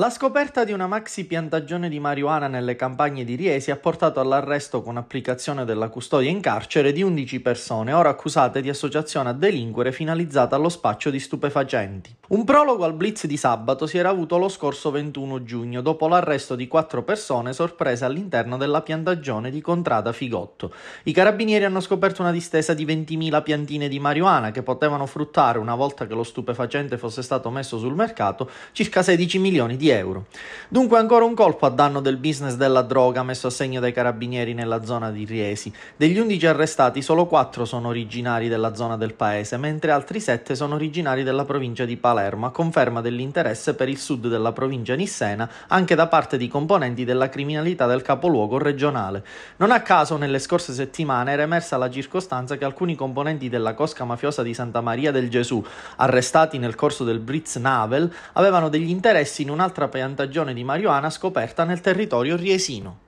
La scoperta di una maxi piantagione di marijuana nelle campagne di Riesi ha portato all'arresto con applicazione della custodia in carcere di 11 persone, ora accusate di associazione a delinquere finalizzata allo spaccio di stupefacenti. Un prologo al blitz di sabato si era avuto lo scorso 21 giugno, dopo l'arresto di 4 persone sorprese all'interno della piantagione di Contrada Figotto. I carabinieri hanno scoperto una distesa di 20.000 piantine di marijuana che potevano fruttare, una volta che lo stupefacente fosse stato messo sul mercato, circa 16 milioni di euro euro. Dunque ancora un colpo a danno del business della droga messo a segno dai carabinieri nella zona di Riesi. Degli 11 arrestati solo 4 sono originari della zona del paese, mentre altri 7 sono originari della provincia di Palermo, a conferma dell'interesse per il sud della provincia nissena anche da parte di componenti della criminalità del capoluogo regionale. Non a caso nelle scorse settimane era emersa la circostanza che alcuni componenti della cosca mafiosa di Santa Maria del Gesù, arrestati nel corso del Britz Navel, avevano degli interessi in un'altra un'altra piantagione di marijuana scoperta nel territorio riesino.